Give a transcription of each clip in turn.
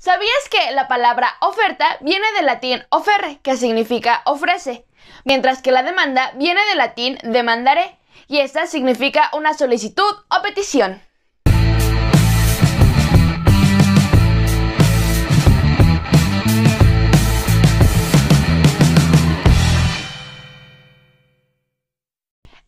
¿Sabías que la palabra oferta viene del latín offerre, que significa ofrece, mientras que la demanda viene del latín demandare, y esta significa una solicitud o petición?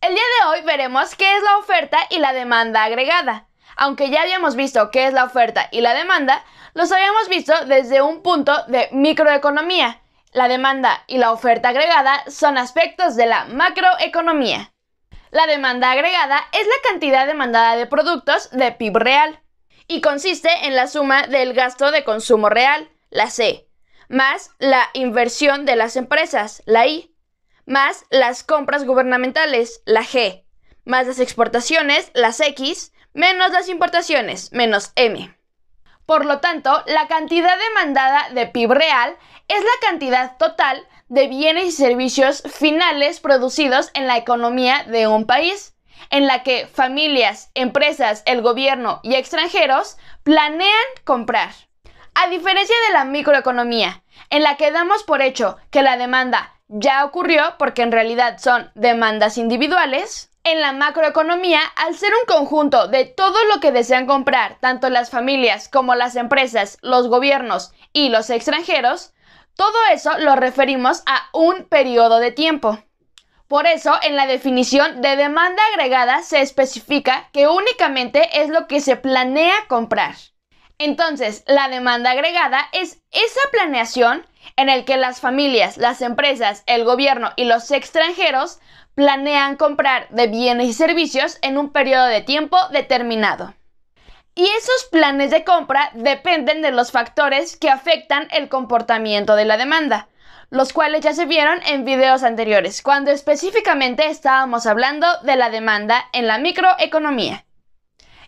El día de hoy veremos qué es la oferta y la demanda agregada aunque ya habíamos visto qué es la oferta y la demanda, los habíamos visto desde un punto de microeconomía. La demanda y la oferta agregada son aspectos de la macroeconomía. La demanda agregada es la cantidad demandada de productos de PIB real y consiste en la suma del gasto de consumo real, la C, más la inversión de las empresas, la I, más las compras gubernamentales, la G, más las exportaciones, las X, menos las importaciones, menos M. Por lo tanto, la cantidad demandada de PIB real es la cantidad total de bienes y servicios finales producidos en la economía de un país, en la que familias, empresas, el gobierno y extranjeros planean comprar. A diferencia de la microeconomía, en la que damos por hecho que la demanda ya ocurrió porque en realidad son demandas individuales, en la macroeconomía, al ser un conjunto de todo lo que desean comprar tanto las familias como las empresas, los gobiernos y los extranjeros, todo eso lo referimos a un periodo de tiempo. Por eso, en la definición de demanda agregada se especifica que únicamente es lo que se planea comprar. Entonces, la demanda agregada es esa planeación en el que las familias, las empresas, el gobierno y los extranjeros planean comprar de bienes y servicios en un periodo de tiempo determinado. Y esos planes de compra dependen de los factores que afectan el comportamiento de la demanda, los cuales ya se vieron en videos anteriores, cuando específicamente estábamos hablando de la demanda en la microeconomía.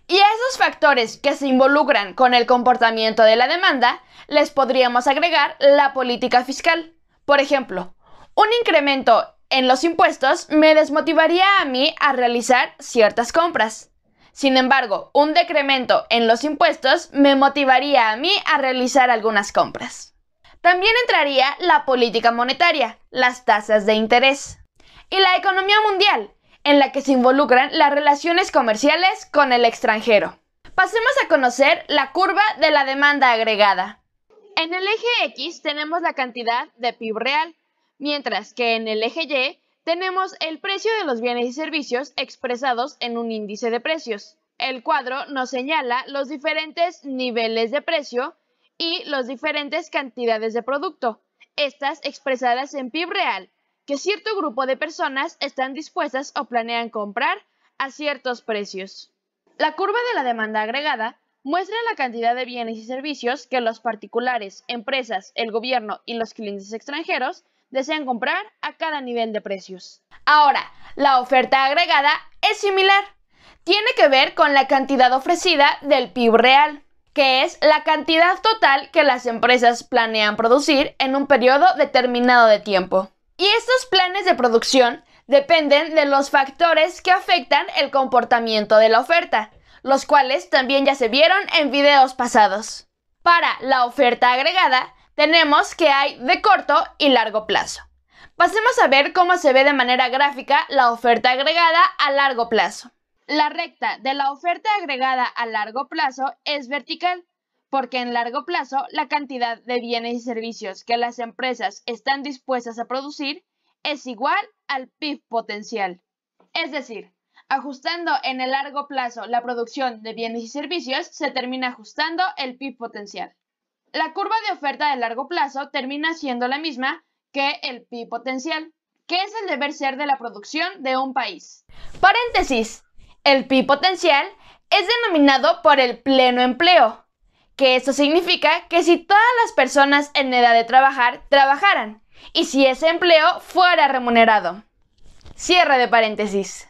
Y a esos factores que se involucran con el comportamiento de la demanda, les podríamos agregar la política fiscal. Por ejemplo, un incremento en los impuestos me desmotivaría a mí a realizar ciertas compras. Sin embargo, un decremento en los impuestos me motivaría a mí a realizar algunas compras. También entraría la política monetaria, las tasas de interés y la economía mundial, en la que se involucran las relaciones comerciales con el extranjero. Pasemos a conocer la curva de la demanda agregada. En el eje X tenemos la cantidad de PIB real, mientras que en el eje Y tenemos el precio de los bienes y servicios expresados en un índice de precios. El cuadro nos señala los diferentes niveles de precio y las diferentes cantidades de producto, estas expresadas en PIB real, que cierto grupo de personas están dispuestas o planean comprar a ciertos precios. La curva de la demanda agregada muestra la cantidad de bienes y servicios que los particulares, empresas, el gobierno y los clientes extranjeros desean comprar a cada nivel de precios. Ahora, la oferta agregada es similar. Tiene que ver con la cantidad ofrecida del PIB real, que es la cantidad total que las empresas planean producir en un periodo determinado de tiempo. Y estos planes de producción dependen de los factores que afectan el comportamiento de la oferta, los cuales también ya se vieron en videos pasados. Para la oferta agregada, tenemos que hay de corto y largo plazo. Pasemos a ver cómo se ve de manera gráfica la oferta agregada a largo plazo. La recta de la oferta agregada a largo plazo es vertical porque en largo plazo la cantidad de bienes y servicios que las empresas están dispuestas a producir es igual al PIB potencial. Es decir, ajustando en el largo plazo la producción de bienes y servicios, se termina ajustando el PIB potencial. La curva de oferta de largo plazo termina siendo la misma que el PIB potencial, que es el deber ser de la producción de un país. Paréntesis. El PIB potencial es denominado por el pleno empleo, que esto significa que si todas las personas en edad de trabajar trabajaran y si ese empleo fuera remunerado. Cierre de paréntesis.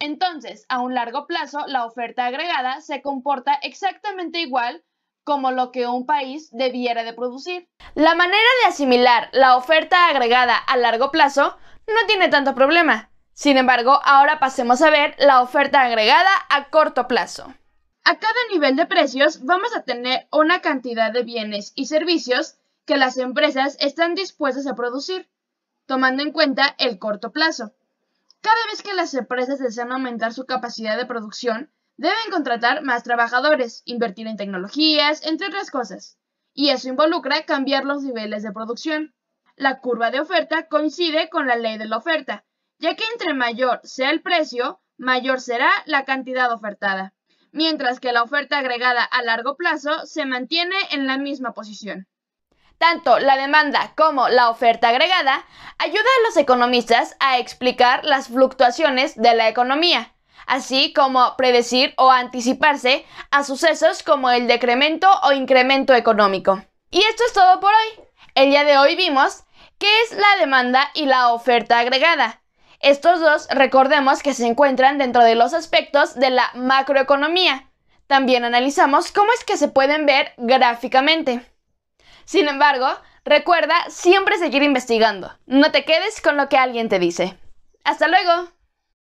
Entonces, a un largo plazo, la oferta agregada se comporta exactamente igual como lo que un país debiera de producir. La manera de asimilar la oferta agregada a largo plazo no tiene tanto problema. Sin embargo, ahora pasemos a ver la oferta agregada a corto plazo. A cada nivel de precios vamos a tener una cantidad de bienes y servicios que las empresas están dispuestas a producir, tomando en cuenta el corto plazo. Cada vez que las empresas desean aumentar su capacidad de producción, deben contratar más trabajadores, invertir en tecnologías, entre otras cosas. Y eso involucra cambiar los niveles de producción. La curva de oferta coincide con la ley de la oferta, ya que entre mayor sea el precio, mayor será la cantidad ofertada mientras que la oferta agregada a largo plazo se mantiene en la misma posición. Tanto la demanda como la oferta agregada ayuda a los economistas a explicar las fluctuaciones de la economía, así como predecir o anticiparse a sucesos como el decremento o incremento económico. Y esto es todo por hoy. El día de hoy vimos qué es la demanda y la oferta agregada, estos dos, recordemos que se encuentran dentro de los aspectos de la macroeconomía. También analizamos cómo es que se pueden ver gráficamente. Sin embargo, recuerda siempre seguir investigando. No te quedes con lo que alguien te dice. Hasta luego.